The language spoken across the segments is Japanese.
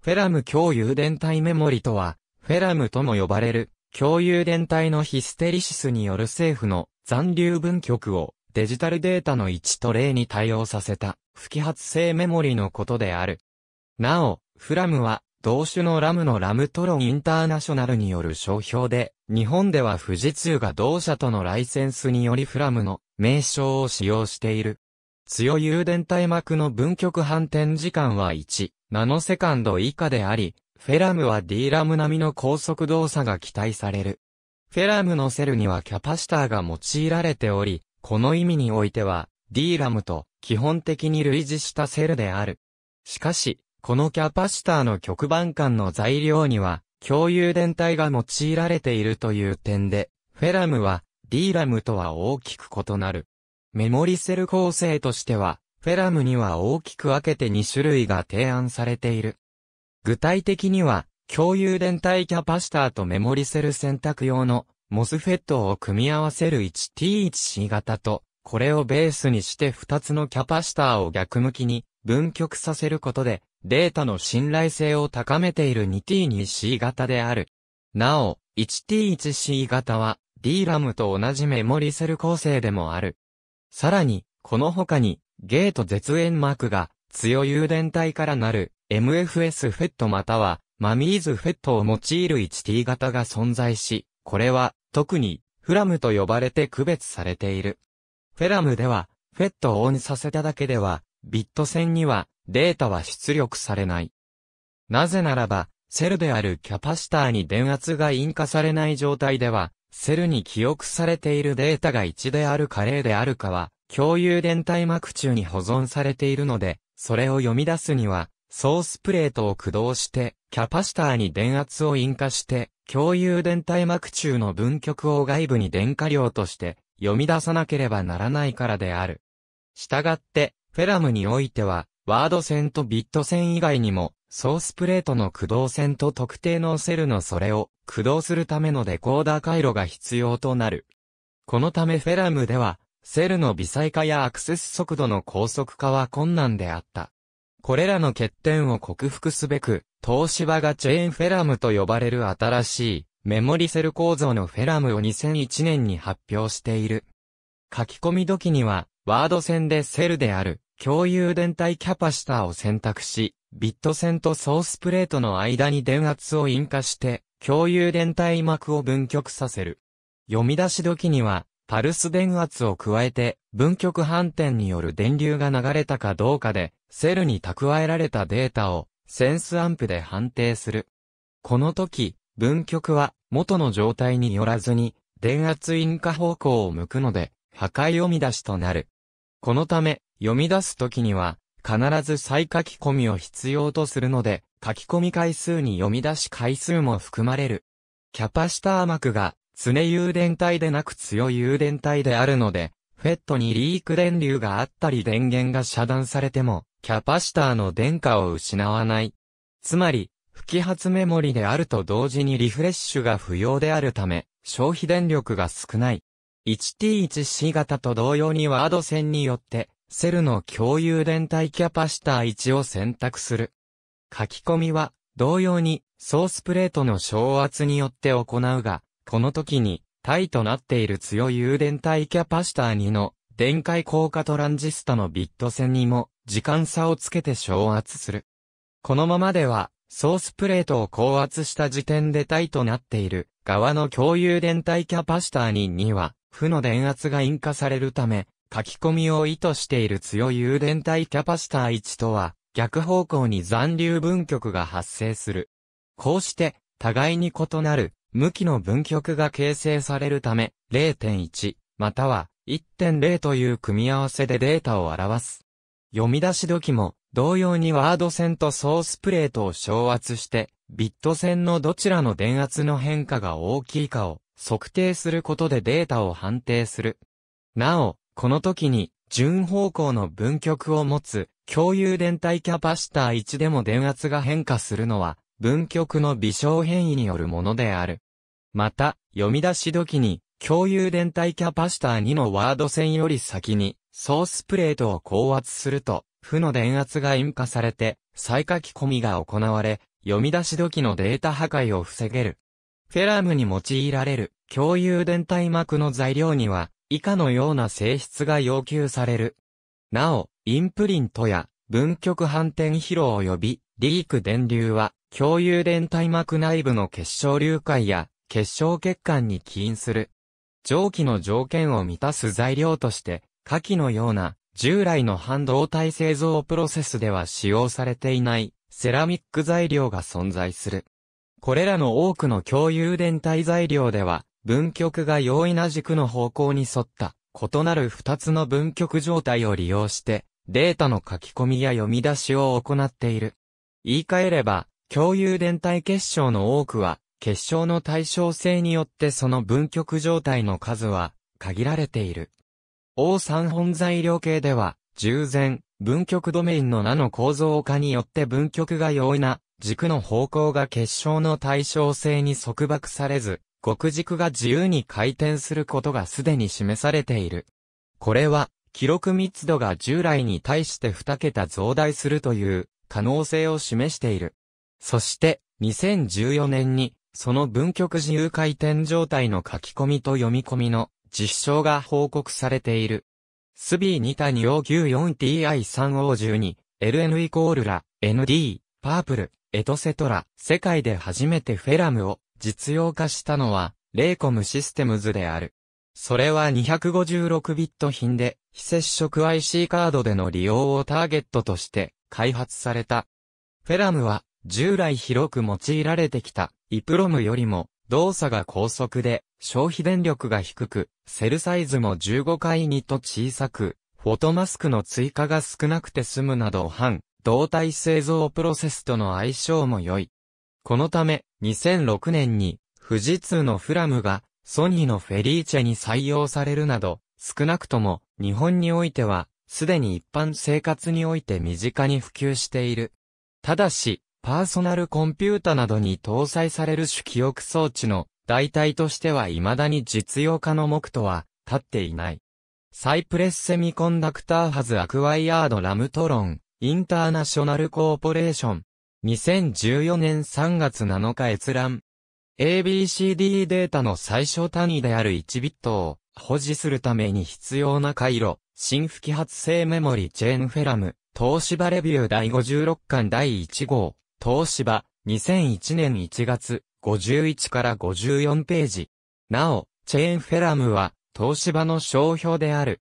フェラム共有電体メモリとは、フェラムとも呼ばれる、共有電体のヒステリシスによる政府の残留分局をデジタルデータの1と0に対応させた不揮発性メモリのことである。なお、フラムは同種のラムのラムトロンインターナショナルによる商標で、日本では富士通が同社とのライセンスによりフラムの名称を使用している。強誘電体膜の分極反転時間は1ナノセカンド以下であり、フェラムは D ラム並みの高速動作が期待される。フェラムのセルにはキャパシターが用いられており、この意味においては D ラムと基本的に類似したセルである。しかし、このキャパシターの極板間の材料には、共有電体が用いられているという点で、フェラムは D ラムとは大きく異なる。メモリセル構成としては、フェラムには大きく分けて2種類が提案されている。具体的には、共有電体キャパシターとメモリセル選択用のモスフェットを組み合わせる 1T1C 型と、これをベースにして2つのキャパシターを逆向きに分極させることで、データの信頼性を高めている 2T2C 型である。なお、1T1C 型は DRAM と同じメモリセル構成でもある。さらに、この他に、ゲート絶縁膜が強誘電体からなる MFS フェットまたはマミーズフェットを用いる 1T 型が存在し、これは特にフラムと呼ばれて区別されている。フェラムでは、フェットをオンさせただけでは、ビット線にはデータは出力されない。なぜならば、セルであるキャパシターに電圧が引火されない状態では、セルに記憶されているデータが1であるか0であるかは、共有電体膜中に保存されているので、それを読み出すには、ソースプレートを駆動して、キャパシターに電圧を引火して、共有電体膜中の分極を外部に電荷量として読み出さなければならないからである。したがって、フェラムにおいては、ワード線とビット線以外にも、ソースプレートの駆動線と特定のセルのそれを駆動するためのデコーダー回路が必要となる。このためフェラムでは、セルの微細化やアクセス速度の高速化は困難であった。これらの欠点を克服すべく、東芝がチェーンフェラムと呼ばれる新しいメモリセル構造のフェラムを2001年に発表している。書き込み時には、ワード線でセルである共有電体キャパシタを選択し、ビット線とソースプレートの間に電圧を引火して、共有電体膜を分極させる。読み出し時には、パルス電圧を加えて、分極反転による電流が流れたかどうかで、セルに蓄えられたデータを、センスアンプで判定する。この時、分極は、元の状態によらずに、電圧引火方向を向くので、破壊読み出しとなる。このため、読み出す時には、必ず再書き込みを必要とするので、書き込み回数に読み出し回数も含まれる。キャパシター膜が常誘電体でなく強誘電体であるので、フェットにリーク電流があったり電源が遮断されても、キャパシターの電荷を失わない。つまり、不揮発メモリであると同時にリフレッシュが不要であるため、消費電力が少ない。1T1C 型と同様にワード線によって、セルの共有連帯キャパシター1を選択する。書き込みは、同様に、ソースプレートの昇圧によって行うが、この時に、イとなっている強い有電帯キャパシター2の、電解効果トランジスタのビット線にも、時間差をつけて昇圧する。このままでは、ソースプレートを高圧した時点でイとなっている側の共有電体キャパシターにには、負の電圧が引火されるため、書き込みを意図している強い誘電体キャパシター1とは、逆方向に残留分極が発生する。こうして、互いに異なる、向きの分極が形成されるため、0.1、または1.0という組み合わせでデータを表す。読み出し時も、同様にワード線とソースプレートを昇圧して、ビット線のどちらの電圧の変化が大きいかを測定することでデータを判定する。なお、この時に、順方向の分極を持つ、共有電体キャパシタ1でも電圧が変化するのは、分極の微小変異によるものである。また、読み出し時に、共有電体キャパシタ2のワード線より先に、ソースプレートを高圧すると、負の電圧が陰化されて、再書き込みが行われ、読み出し時のデータ破壊を防げる。フェラムに用いられる、共有電体膜の材料には、以下のような性質が要求される。なお、インプリントや分極反転疲労及びリーク電流は共有電体膜内部の結晶流解や結晶血管に起因する。蒸気の条件を満たす材料として、下記のような従来の半導体製造プロセスでは使用されていないセラミック材料が存在する。これらの多くの共有電体材料では、分極が容易な軸の方向に沿った、異なる二つの分極状態を利用して、データの書き込みや読み出しを行っている。言い換えれば、共有電体結晶の多くは、結晶の対称性によってその分極状態の数は、限られている。O3 本材料系では、従前、分極ドメインの名の構造化によって分極が容易な、軸の方向が結晶の対称性に束縛されず、極軸が自由に回転することがすでに示されている。これは、記録密度が従来に対して2桁増大するという可能性を示している。そして、2014年に、その分極自由回転状態の書き込みと読み込みの実証が報告されている。スビー2谷を Q4TI3O12、LN イコールラ、ND、パープル、エトセトラ、世界で初めてフェラムを実用化したのは、レイコムシステムズである。それは2 5 6ビット品で、非接触 IC カードでの利用をターゲットとして開発された。フェラムは、従来広く用いられてきた、イプロムよりも、動作が高速で、消費電力が低く、セルサイズも15回2と小さく、フォトマスクの追加が少なくて済むなど反、動体製造プロセスとの相性も良い。このため、2006年に富士通のフラムがソニーのフェリーチェに採用されるなど、少なくとも日本においては、すでに一般生活において身近に普及している。ただし、パーソナルコンピュータなどに搭載される主記憶装置の代替としては未だに実用化の目とは立っていない。サイプレスセミコンダクターハズアクワイアードラムトロン、インターナショナルコーポレーション、2014年3月7日閲覧。ABCD データの最小単位である1ビットを保持するために必要な回路、新不揮発性メモリチェーンフェラム、東芝レビュー第56巻第1号、東芝、2001年1月、51から54ページ。なお、チェーンフェラムは、東芝の商標である。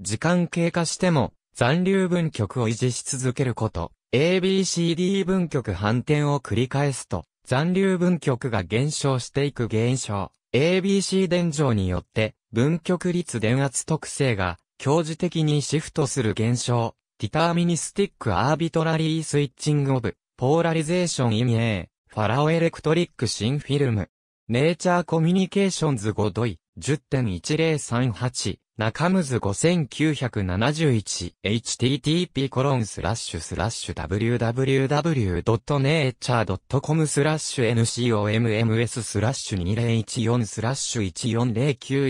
時間経過しても、残留分局を維持し続けること。ABCD 分極反転を繰り返すと、残留分極が減少していく現象、ABC 電状によって、分極率電圧特性が、強磁的にシフトする現象、ディターミニスティックアービトラリースイッチングオブ、ポーラリゼーションイミエー、ファラオエレクトリックシンフィルム、ネイチャーコミュニケーションズ5ドイ、10.1038、中むず 5971http コロンスラッシュスラッシュ www.nature.com スラッシュ NCOMMS スラッシュ2014スラッシュ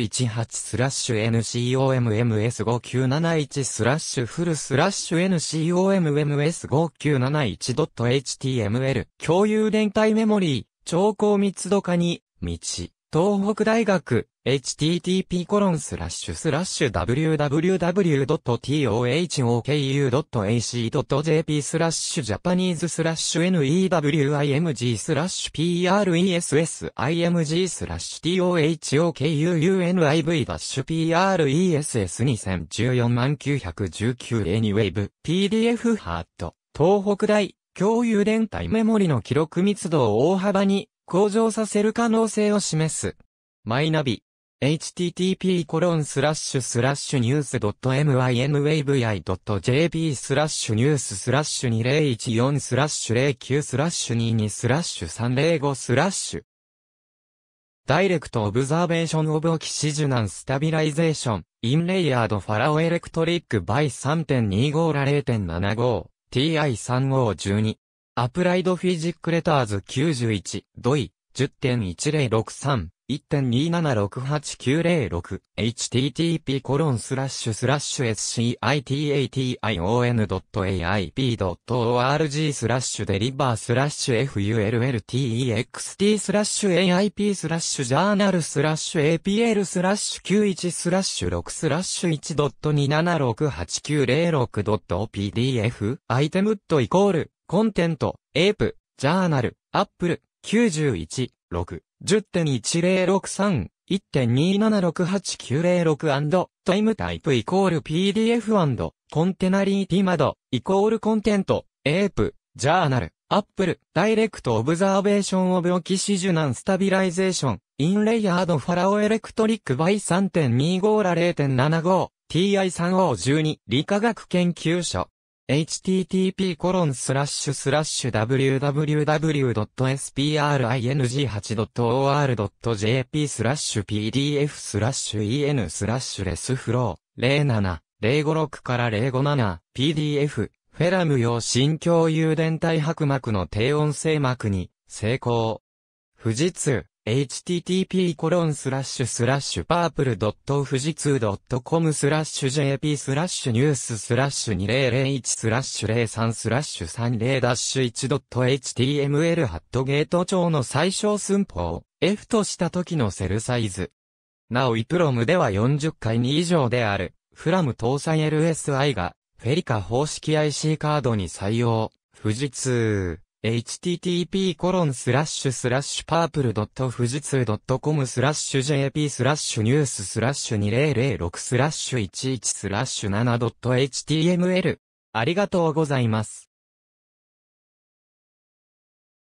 140918スラッシュ NCOMMS5971 スラッシュフルスラッシュ NCOMMS5971.html 共有連帯メモリー、超高密度化に、道。東北大学 http コロンスラッシュスラッシュ www.tohoku.ac.jp スラッシュジャパニーズスラッシュ newimg スラッシュ p r e s s i M g スラッシュ tohoku.univ ダッシュ press2014 万 919anywave pdf ハート東北大共有連帯メモリの記録密度を大幅に向上させる可能性を示す。マイナビ http://news.minwavi.jp スラッシュニューススラッシュ2014スラッシュ09スラッシュ22スラッシュ305スラッシュダイレクトオブザーベーションオブオキシジュナンスタビライゼーションインレイヤードファラオエレクトリックバイ3.25ラ0.75 TI3512 アプライドフィジックレターズ91、ドイ、10.1063、1.276890.6 http コロンスラッシュスラッシュ scitation.aip.org スラッシュデリバースラッシュ fulltext スラッシュ aip スラッシュジャーナルスラッシュ apl スラッシュ91スラッシュ6スラッシュ 1.276890.6.pdf アイテムットイコールコンテント、エープ、ジャーナル、アップル、91、6、10.1063、1.276890タイムタイプイコール PDF& コンテナリーティマドイコールコンテントエープジャーナルアップルダイレクトオブザーベーションオブオキシジュナンスタビライゼーションインレイヤードファラオエレクトリックバイ3.25ラ 0.75TI3O12 理化学研究所 http://www.spring8.or.jp スラッシュ pdf スラッシュ en スラッシュレスフロー07-056から057 pdf フェラム用新共有電体薄膜の低音性膜に成功。富士通 http コロンスラッシュスラッシュパープルドット富士通ドットコムスラッシュ jp スラッシュニューススラッシュ2001スラッシュ03スラッシュ30ダッシュ1ドット html ハットゲート上の最小寸法 f とした時のセルサイズ。なおイプロムでは40回に以上である、フラム搭載 LSI が、フェリカ方式 IC カードに採用、富士通。h t t p コロンススララッッシシュュパープルドット富士通ドットコムスラッシュ jp スラッシュニューススラッシュ2006スラッシュ11スラッシュ 7.html ありがとうございます。